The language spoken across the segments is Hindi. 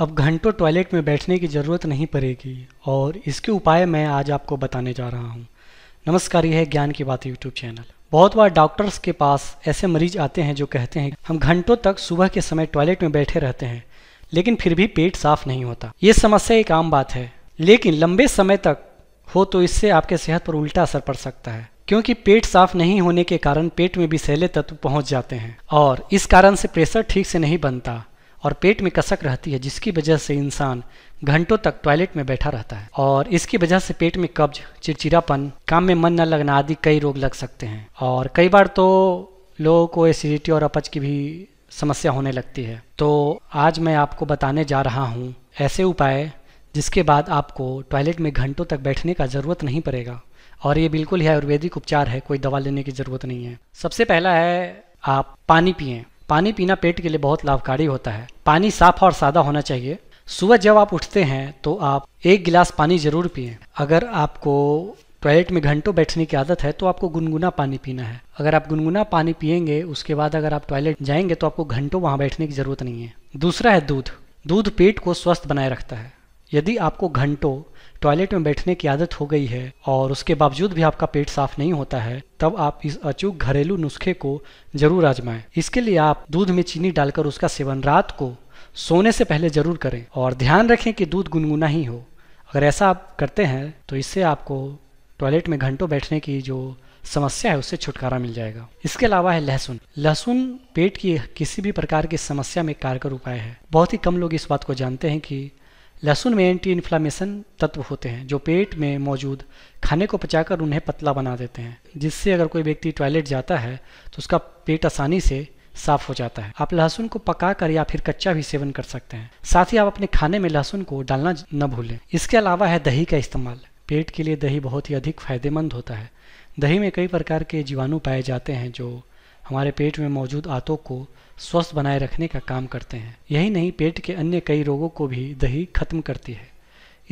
अब घंटों टॉयलेट में बैठने की ज़रूरत नहीं पड़ेगी और इसके उपाय मैं आज आपको बताने जा रहा हूँ नमस्कार यह है ज्ञान की बात यूट्यूब चैनल बहुत बार डॉक्टर्स के पास ऐसे मरीज आते हैं जो कहते हैं हम घंटों तक सुबह के समय टॉयलेट में बैठे रहते हैं लेकिन फिर भी पेट साफ नहीं होता ये समस्या एक आम बात है लेकिन लंबे समय तक हो तो इससे आपके सेहत पर उल्टा असर पड़ सकता है क्योंकि पेट साफ नहीं होने के कारण पेट में भी सैले तत्व पहुंच जाते हैं और इस कारण से प्रेशर ठीक से नहीं बनता और पेट में कसक रहती है जिसकी वजह से इंसान घंटों तक टॉयलेट में बैठा रहता है और इसकी वजह से पेट में कब्ज चिड़चिड़ापन काम में मन न लगना आदि कई रोग लग सकते हैं और कई बार तो लोगों को एसिडिटी और अपच की भी समस्या होने लगती है तो आज मैं आपको बताने जा रहा हूँ ऐसे उपाय जिसके बाद आपको टॉयलेट में घंटों तक बैठने का ज़रूरत नहीं पड़ेगा और ये बिल्कुल ही आयुर्वेदिक उपचार है कोई दवा लेने की ज़रूरत नहीं है सबसे पहला है आप पानी पिए पानी पीना पेट के लिए बहुत लाभकारी होता है पानी साफ और सादा होना चाहिए सुबह जब आप उठते हैं तो आप एक गिलास पानी जरूर पिए अगर आपको टॉयलेट में घंटों बैठने की आदत है तो आपको गुनगुना पानी पीना है अगर आप गुनगुना पानी पियेंगे उसके बाद अगर आप टॉयलेट जाएंगे तो आपको घंटों वहां बैठने की जरूरत नहीं है दूसरा है दूध दूध पेट को स्वस्थ बनाए रखता है यदि आपको घंटों टॉयलेट में बैठने की आदत हो गई है और उसके बावजूद भी आपका पेट साफ नहीं होता है तब आप इस अचूक घरेलू नुस्खे को जरूर आजमाएं इसके लिए आप दूध में चीनी डालकर उसका सेवन रात को सोने से पहले जरूर करें और ध्यान रखें कि दूध गुनगुना ही हो अगर ऐसा आप करते हैं तो इससे आपको टॉयलेट में घंटों बैठने की जो समस्या है उससे छुटकारा मिल जाएगा इसके अलावा है लहसुन लहसुन पेट की किसी भी प्रकार की समस्या में कारगर उपाय है बहुत ही कम लोग इस बात को जानते हैं कि लहसुन में एंटी इन्फ्लामेशन तत्व होते हैं जो पेट में मौजूद खाने को पचाकर उन्हें पतला बना देते हैं जिससे अगर कोई व्यक्ति टॉयलेट जाता है तो उसका पेट आसानी से साफ हो जाता है आप लहसुन को पकाकर या फिर कच्चा भी सेवन कर सकते हैं साथ ही आप अपने खाने में लहसुन को डालना न भूलें इसके अलावा है दही का इस्तेमाल पेट के लिए दही बहुत ही अधिक फायदेमंद होता है दही में कई प्रकार के जीवाणु पाए जाते हैं जो हमारे पेट में मौजूद आंतों को स्वस्थ बनाए रखने का काम करते हैं यही नहीं पेट के अन्य कई रोगों को भी दही खत्म करती है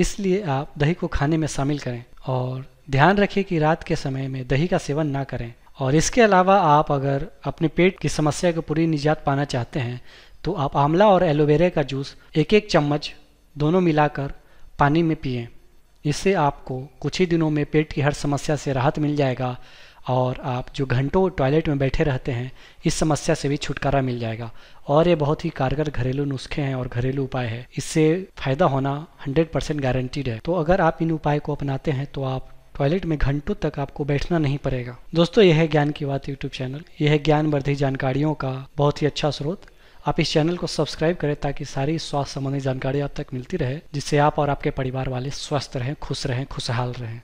इसलिए आप दही को खाने में शामिल करें और ध्यान रखें कि रात के समय में दही का सेवन ना करें और इसके अलावा आप अगर अपने पेट की समस्या को पूरी निजात पाना चाहते हैं तो आप आंवला और एलोवेरा का जूस एक एक चम्मच दोनों मिलाकर पानी में पिए इससे आपको कुछ ही दिनों में पेट की हर समस्या से राहत मिल जाएगा और आप जो घंटों टॉयलेट में बैठे रहते हैं इस समस्या से भी छुटकारा मिल जाएगा और ये बहुत ही कारगर घरेलू नुस्खे हैं और घरेलू उपाय है इससे फ़ायदा होना 100 परसेंट गारंटीड है तो अगर आप इन उपाय को अपनाते हैं तो आप टॉयलेट में घंटों तक आपको बैठना नहीं पड़ेगा दोस्तों यह है ज्ञान की बात यूट्यूब चैनल यह है ज्ञानवर्धी जानकारियों का बहुत ही अच्छा स्रोत आप इस चैनल को सब्सक्राइब करें ताकि सारी स्वास्थ्य संबंधी जानकारी आप तक मिलती रहे जिससे आप और आपके परिवार वाले स्वस्थ रहें खुश रहें खुशहाल रहें